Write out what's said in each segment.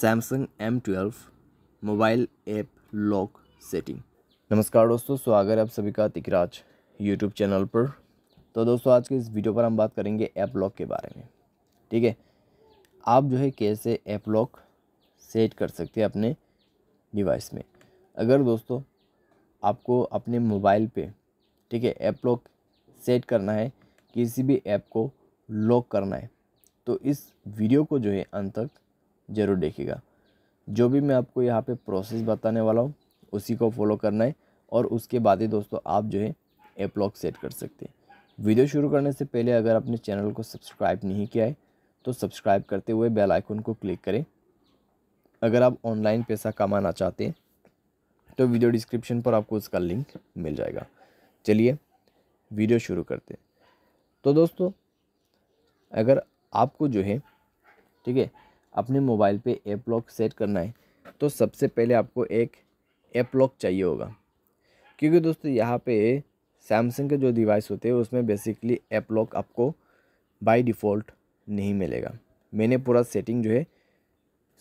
Samsung M twelve mobile app lock setting नमस्कार दोस्तों स्वागत है आप सभी का तिकराज यूट्यूब चैनल पर तो दोस्तों आज के इस वीडियो पर हम बात करेंगे ऐप लॉक के बारे में ठीक है आप जो है कैसे ऐप लॉक सेट कर सकते हैं अपने डिवाइस में अगर दोस्तों आपको अपने मोबाइल पे ठीक है ऐप लॉक सेट करना है किसी भी ऐप को लॉक करना है तो इस वीडियो को जो है अंत तक ज़रूर देखिएगा जो भी मैं आपको यहाँ पे प्रोसेस बताने वाला हूँ उसी को फॉलो करना है और उसके बाद ही दोस्तों आप जो है एप लॉक सेट कर सकते हैं वीडियो शुरू करने से पहले अगर आपने चैनल को सब्सक्राइब नहीं किया है तो सब्सक्राइब करते हुए बेल आइकन को क्लिक करें अगर आप ऑनलाइन पैसा कमाना चाहते हैं तो वीडियो डिस्क्रिप्शन पर आपको उसका लिंक मिल जाएगा चलिए वीडियो शुरू करते हैं तो दोस्तों अगर आपको जो है ठीक है अपने मोबाइल पे ऐप लॉक सेट करना है तो सबसे पहले आपको एक ऐप लॉक चाहिए होगा क्योंकि दोस्तों यहाँ पे सैमसंग के जो डिवाइस होते हैं उसमें बेसिकली ऐप लॉक आपको बाय डिफ़ॉल्ट नहीं मिलेगा मैंने पूरा सेटिंग जो है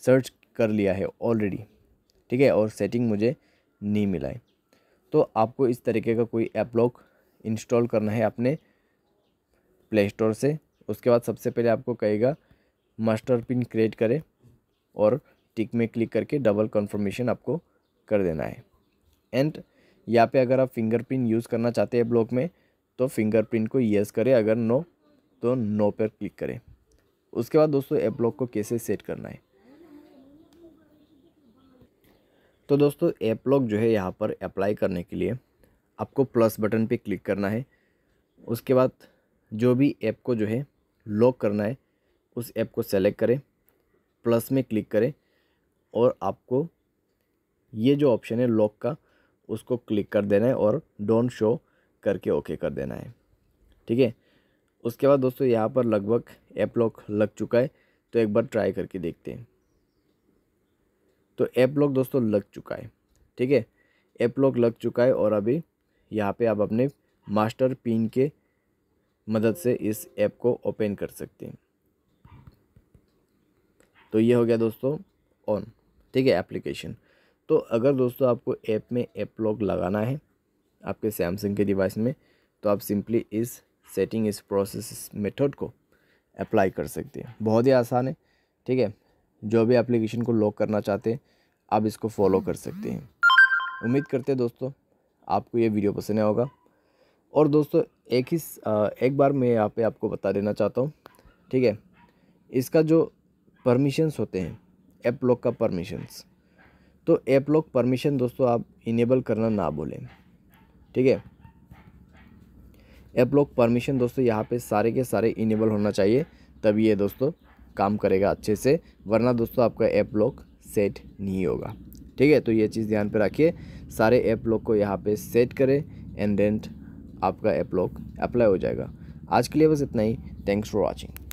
सर्च कर लिया है ऑलरेडी ठीक है और सेटिंग मुझे नहीं मिला है तो आपको इस तरीके का कोई ऐप लॉक इंस्टॉल करना है अपने प्ले स्टोर से उसके बाद सबसे पहले आपको कहेगा मास्टर पिन क्रिएट करें और टिक में क्लिक करके डबल कन्फर्मेशन आपको कर देना है एंड यहाँ पे अगर आप फिंगर प्रिंट यूज़ करना चाहते हैं ब्लॉक में तो फिंगर प्रिंट को येस करें अगर नो तो नो पर क्लिक करें उसके बाद दोस्तों ऐप ब्लॉक को कैसे सेट करना है तो दोस्तों ऐप लॉक जो है यहाँ पर अप्लाई करने के लिए आपको प्लस बटन पे क्लिक करना है उसके बाद जो भी ऐप को जो है लॉक करना है उस ऐप को सेलेक्ट करें प्लस में क्लिक करें और आपको ये जो ऑप्शन है लॉक का उसको क्लिक कर देना है और डोंट शो करके ओके कर देना है ठीक है उसके बाद दोस्तों यहाँ पर लगभग ऐप लॉक लग चुका है तो एक बार ट्राई करके देखते हैं तो ऐप लॉक दोस्तों लग चुका है ठीक है ऐप लॉक लग चुका है और अभी यहाँ पे आप अपने मास्टर पिन के मदद से इस ऐप को ओपन कर सकते हैं तो ये हो गया दोस्तों ऑन ठीक है एप्लीकेशन तो अगर दोस्तों आपको ऐप में ऐप लॉक लगाना है आपके सैमसंग के डिवाइस में तो आप सिंपली इस सेटिंग इस प्रोसेस मेथड को अप्लाई कर सकते हैं बहुत ही आसान है ठीक है जो भी एप्लीकेशन को लॉक करना चाहते हैं आप इसको फॉलो कर सकते हैं उम्मीद करते हैं दोस्तों आपको ये वीडियो पसंद आया होगा और दोस्तों एक ही एक बार मैं यहाँ पे आपको बता देना चाहता हूँ ठीक है इसका जो परमिशंस होते हैं ऐप लॉक का परमिशंस तो ऐप लॉक परमिशन दोस्तों आप इनेबल करना ना बोलें ठीक है ऐप लॉक परमिशन दोस्तों यहाँ पे सारे के सारे इनेबल होना चाहिए तभी ये दोस्तों काम करेगा अच्छे से वरना दोस्तों आपका ऐप लॉक सेट नहीं होगा ठीक है तो ये चीज़ ध्यान पर रखिए सारे ऐप लॉक को यहाँ पे सेट करें एंड देन आपका ऐप लॉक अप्लाई हो जाएगा आज के लिए बस इतना ही थैंक्स फॉर वॉचिंग